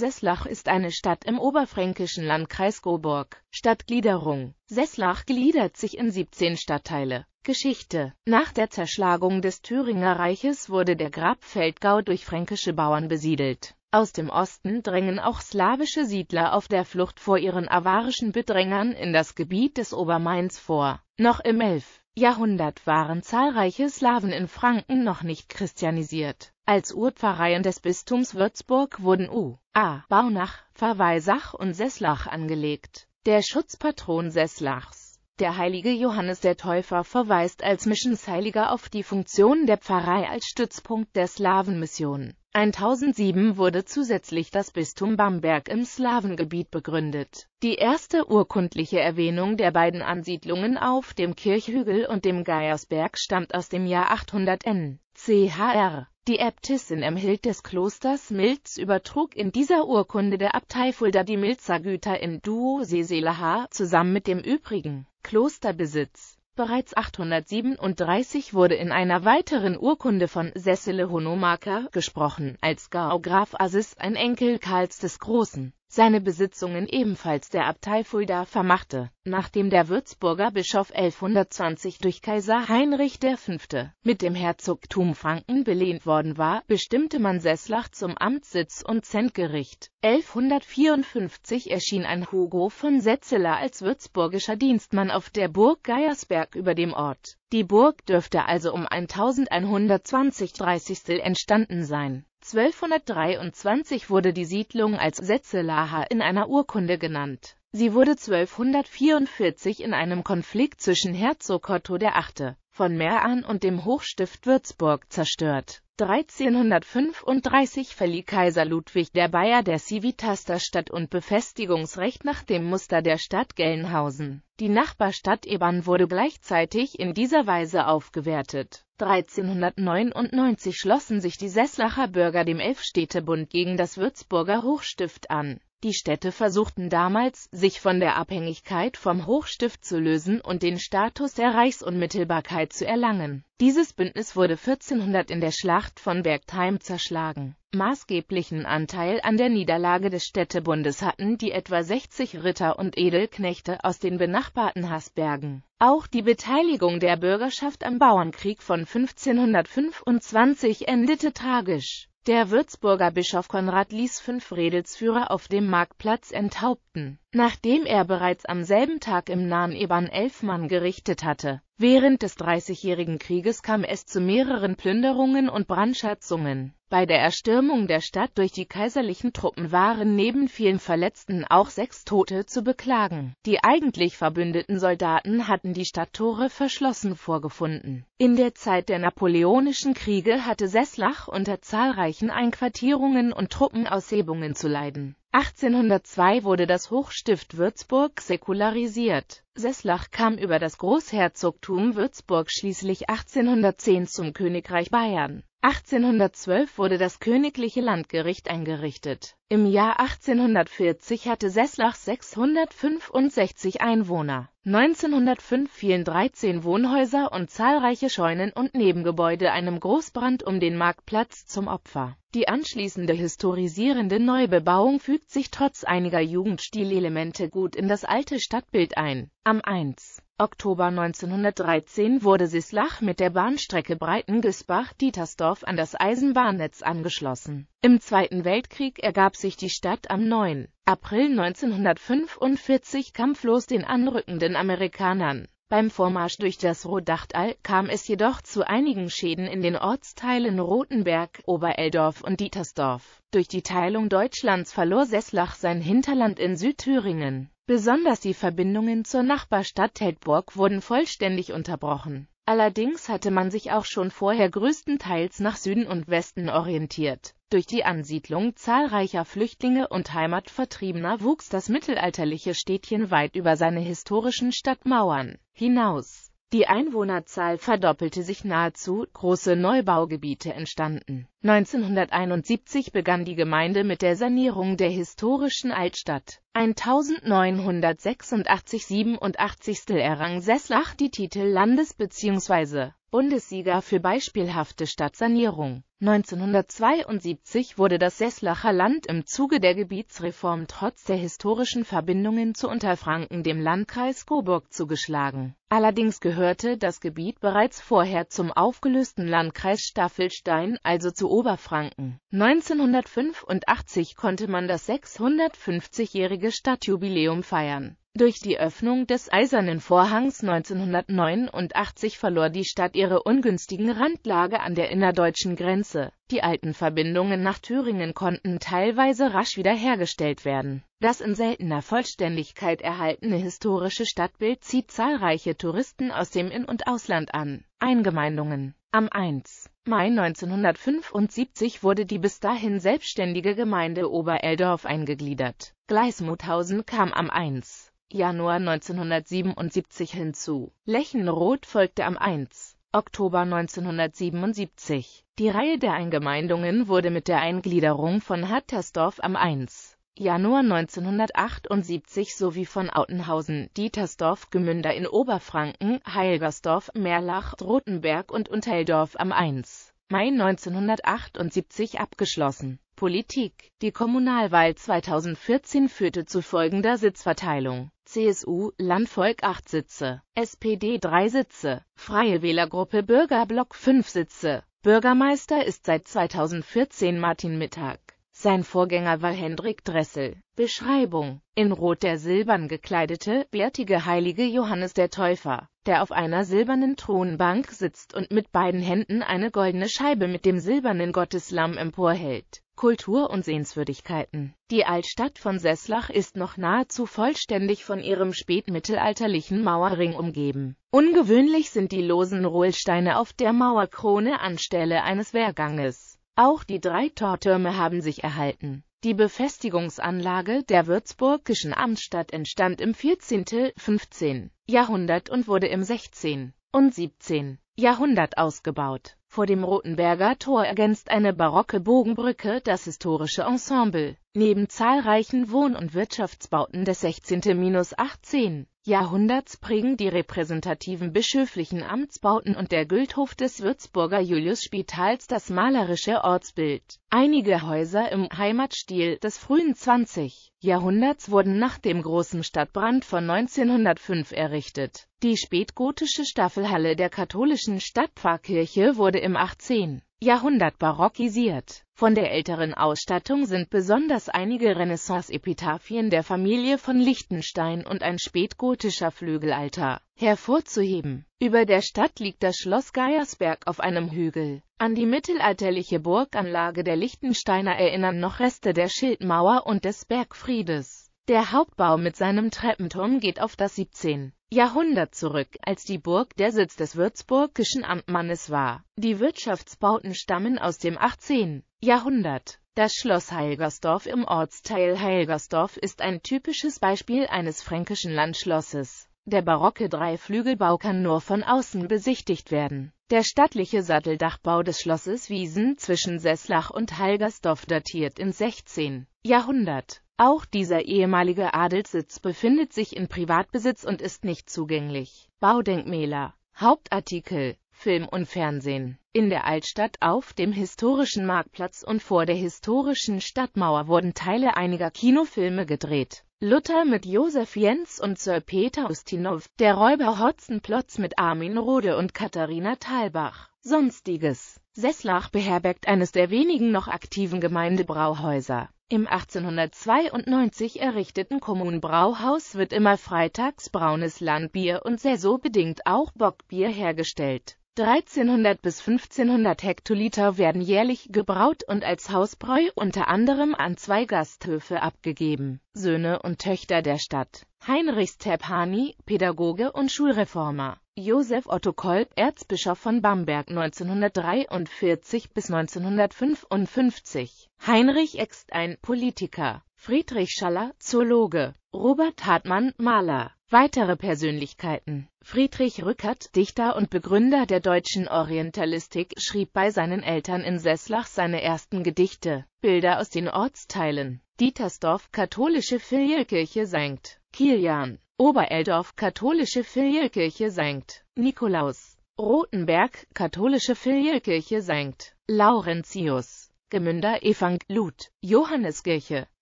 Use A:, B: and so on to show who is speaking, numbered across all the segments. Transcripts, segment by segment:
A: Sesslach ist eine Stadt im oberfränkischen Landkreis Goburg. Stadtgliederung Sesslach gliedert sich in 17 Stadtteile. Geschichte Nach der Zerschlagung des Thüringer Reiches wurde der Grabfeldgau durch fränkische Bauern besiedelt. Aus dem Osten drängen auch slawische Siedler auf der Flucht vor ihren avarischen Bedrängern in das Gebiet des Obermains vor. Noch im 11. Jahrhundert waren zahlreiche Slawen in Franken noch nicht christianisiert. Als Urpfarreien des Bistums Würzburg wurden U.A. Baunach, Verweisach und Seslach angelegt. Der Schutzpatron Seslachs, der heilige Johannes der Täufer, verweist als Missionsheiliger auf die Funktion der Pfarrei als Stützpunkt der Slawenmission 1007 wurde zusätzlich das Bistum Bamberg im Slawengebiet begründet. Die erste urkundliche Erwähnung der beiden Ansiedlungen auf dem Kirchhügel und dem Geiersberg stammt aus dem Jahr 800 n. Chr. Die Äbtissin im Hild des Klosters Milz übertrug in dieser Urkunde der Abtei Fulda die Milzer Güter in Duo Seseleha zusammen mit dem übrigen Klosterbesitz bereits 837 wurde in einer weiteren Urkunde von Sessile Honomaker gesprochen, als Gaograph Asis ein Enkel Karls des Großen seine Besitzungen ebenfalls der Abtei Fulda vermachte, nachdem der Würzburger Bischof 1120 durch Kaiser Heinrich V. mit dem Herzogtum Franken belehnt worden war, bestimmte man Seslach zum Amtssitz und Zentgericht. 1154 erschien ein Hugo von Setzeler als würzburgischer Dienstmann auf der Burg Geiersberg über dem Ort. Die Burg dürfte also um 1120 30. entstanden sein 1223 wurde die Siedlung als Setzelaha in einer Urkunde genannt. Sie wurde 1244 in einem Konflikt zwischen Herzog Otto VIII. von Mähren und dem Hochstift Würzburg zerstört 1335 verlieh Kaiser Ludwig der Bayer der Civitas das Stadt- und Befestigungsrecht nach dem Muster der Stadt Gelnhausen. Die Nachbarstadt Ebern wurde gleichzeitig in dieser Weise aufgewertet. 1399 schlossen sich die Sesslacher Bürger dem Elfstädtebund gegen das Würzburger Hochstift an die Städte versuchten damals, sich von der Abhängigkeit vom Hochstift zu lösen und den Status der Reichsunmittelbarkeit zu erlangen. Dieses Bündnis wurde 1400 in der Schlacht von Bergtheim zerschlagen. Maßgeblichen Anteil an der Niederlage des Städtebundes hatten die etwa 60 Ritter und Edelknechte aus den benachbarten Haßbergen. Auch die Beteiligung der Bürgerschaft am Bauernkrieg von 1525 endete tragisch. Der Würzburger Bischof Konrad ließ fünf Redelsführer auf dem Marktplatz enthaupten nachdem er bereits am selben Tag im nahen Eban Elfmann gerichtet hatte. Während des Dreißigjährigen Krieges kam es zu mehreren Plünderungen und Brandschatzungen. Bei der Erstürmung der Stadt durch die kaiserlichen Truppen waren neben vielen Verletzten auch sechs Tote zu beklagen. Die eigentlich verbündeten Soldaten hatten die Stadttore verschlossen vorgefunden. In der Zeit der Napoleonischen Kriege hatte Sesslach unter zahlreichen Einquartierungen und Truppenaushebungen zu leiden. 1802 wurde das Hochstift Würzburg säkularisiert. Seßlach kam über das Großherzogtum Würzburg schließlich 1810 zum Königreich Bayern. 1812 wurde das königliche Landgericht eingerichtet. Im Jahr 1840 hatte Seßlach 665 Einwohner. 1905 fielen 13 Wohnhäuser und zahlreiche Scheunen und Nebengebäude einem Großbrand um den Marktplatz zum Opfer. Die anschließende historisierende Neubebauung fügt sich trotz einiger Jugendstilelemente gut in das alte Stadtbild ein. Am 1. Oktober 1913 wurde Sislach mit der Bahnstrecke Breitengisbach-Dietersdorf an das Eisenbahnnetz angeschlossen. Im Zweiten Weltkrieg ergab sich die Stadt am 9. April 1945 kampflos den anrückenden Amerikanern. Beim Vormarsch durch das Rodachtal kam es jedoch zu einigen Schäden in den Ortsteilen Rothenberg, Obereldorf und Dietersdorf. Durch die Teilung Deutschlands verlor Sesslach sein Hinterland in Südthüringen. Besonders die Verbindungen zur Nachbarstadt Teltburg wurden vollständig unterbrochen. Allerdings hatte man sich auch schon vorher größtenteils nach Süden und Westen orientiert. Durch die Ansiedlung zahlreicher Flüchtlinge und Heimatvertriebener wuchs das mittelalterliche Städtchen weit über seine historischen Stadtmauern hinaus die Einwohnerzahl verdoppelte sich nahezu, große Neubaugebiete entstanden. 1971 begann die Gemeinde mit der Sanierung der historischen Altstadt. 1986 87. errang Sesslach die Titel Landes- bzw. Bundessieger für beispielhafte Stadtsanierung. 1972 wurde das Sesslacher Land im Zuge der Gebietsreform trotz der historischen Verbindungen zu Unterfranken dem Landkreis Coburg zugeschlagen. Allerdings gehörte das Gebiet bereits vorher zum aufgelösten Landkreis Staffelstein, also zu Oberfranken. 1985 konnte man das 650-jährige Stadtjubiläum feiern durch die Öffnung des Eisernen Vorhangs 1989 verlor die Stadt ihre ungünstigen Randlage an der innerdeutschen Grenze. Die alten Verbindungen nach Thüringen konnten teilweise rasch wiederhergestellt werden. Das in seltener Vollständigkeit erhaltene historische Stadtbild zieht zahlreiche Touristen aus dem In- und Ausland an. Eingemeindungen Am 1. Mai 1975 wurde die bis dahin selbstständige Gemeinde Obereldorf eingegliedert. Gleismuthausen kam am 1. Januar 1977 hinzu. Lechenroth folgte am 1. Oktober 1977. Die Reihe der Eingemeindungen wurde mit der Eingliederung von Hattersdorf am 1. Januar 1978 sowie von Autenhausen, Dietersdorf, Gemünder in Oberfranken, Heilgersdorf, Merlach, Rothenberg und Unterldorf am 1. Mai 1978 abgeschlossen. Politik Die Kommunalwahl 2014 führte zu folgender Sitzverteilung. CSU, Landvolk 8 Sitze, SPD 3 Sitze, Freie Wählergruppe Bürgerblock 5 Sitze. Bürgermeister ist seit 2014 Martin Mittag. Sein Vorgänger war Hendrik Dressel. Beschreibung In Rot der silbern gekleidete, bärtige heilige Johannes der Täufer, der auf einer silbernen Thronbank sitzt und mit beiden Händen eine goldene Scheibe mit dem silbernen Gotteslamm emporhält. Kultur und Sehenswürdigkeiten Die Altstadt von Sesslach ist noch nahezu vollständig von ihrem spätmittelalterlichen Mauerring umgeben. Ungewöhnlich sind die losen Rohlsteine auf der Mauerkrone anstelle eines Wehrganges. Auch die drei Tortürme haben sich erhalten. Die Befestigungsanlage der würzburgischen Amtsstadt entstand im 14., 15. Jahrhundert und wurde im 16. und 17. Jahrhundert ausgebaut. Vor dem Rotenberger Tor ergänzt eine barocke Bogenbrücke das historische Ensemble. Neben zahlreichen Wohn- und Wirtschaftsbauten des 16. 18. Jahrhunderts prägen die repräsentativen bischöflichen Amtsbauten und der Güldhof des Würzburger Juliusspitals das malerische Ortsbild. Einige Häuser im Heimatstil des frühen 20. Jahrhunderts wurden nach dem großen Stadtbrand von 1905 errichtet. Die spätgotische Staffelhalle der katholischen Stadtpfarrkirche wurde im 18. Jahrhundert barockisiert von der älteren Ausstattung sind besonders einige Renaissance-Epitaphien der Familie von Liechtenstein und ein spätgotischer Flügelaltar hervorzuheben. Über der Stadt liegt das Schloss Geiersberg auf einem Hügel. An die mittelalterliche Burganlage der Liechtensteiner erinnern noch Reste der Schildmauer und des Bergfriedes. Der Hauptbau mit seinem Treppenturm geht auf das 17. Jahrhundert zurück, als die Burg der Sitz des würzburgischen Amtmannes war. Die Wirtschaftsbauten stammen aus dem 18. Jahrhundert. Das Schloss Heilgersdorf im Ortsteil Heilgersdorf ist ein typisches Beispiel eines fränkischen Landschlosses. Der barocke Dreiflügelbau kann nur von außen besichtigt werden. Der stattliche Satteldachbau des Schlosses Wiesen zwischen Sesslach und Heilgersdorf datiert ins 16. Jahrhundert. Auch dieser ehemalige Adelssitz befindet sich in Privatbesitz und ist nicht zugänglich. Baudenkmäler Hauptartikel Film und Fernsehen. In der Altstadt auf dem historischen Marktplatz und vor der historischen Stadtmauer wurden Teile einiger Kinofilme gedreht. Luther mit Josef Jens und Sir Peter Ustinov, der Räuber Hotzenplotz mit Armin Rode und Katharina Thalbach. Sonstiges Sesslach beherbergt eines der wenigen noch aktiven Gemeindebrauhäuser. Im 1892 errichteten Kommunenbrauhaus wird immer freitags braunes Landbier und saisonbedingt auch Bockbier hergestellt. 1300 bis 1500 Hektoliter werden jährlich gebraut und als Hausbräu unter anderem an zwei Gasthöfe abgegeben. Söhne und Töchter der Stadt. Heinrich Stephani, Pädagoge und Schulreformer Josef Otto Kolb, Erzbischof von Bamberg 1943 bis 1955. Heinrich Ext ein Politiker. Friedrich Schaller, Zoologe. Robert Hartmann, Maler. Weitere Persönlichkeiten Friedrich Rückert, Dichter und Begründer der deutschen Orientalistik, schrieb bei seinen Eltern in Sesslach seine ersten Gedichte. Bilder aus den Ortsteilen. Dietersdorf, katholische Filialkirche St. Kilian. Obereldorf katholische Filialkirche St. Nikolaus, Rothenberg katholische Filialkirche St. Laurentius, Gemünder Evang Lut, Johanneskirche,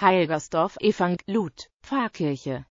A: Heilgersdorf Evang Lut, Pfarrkirche,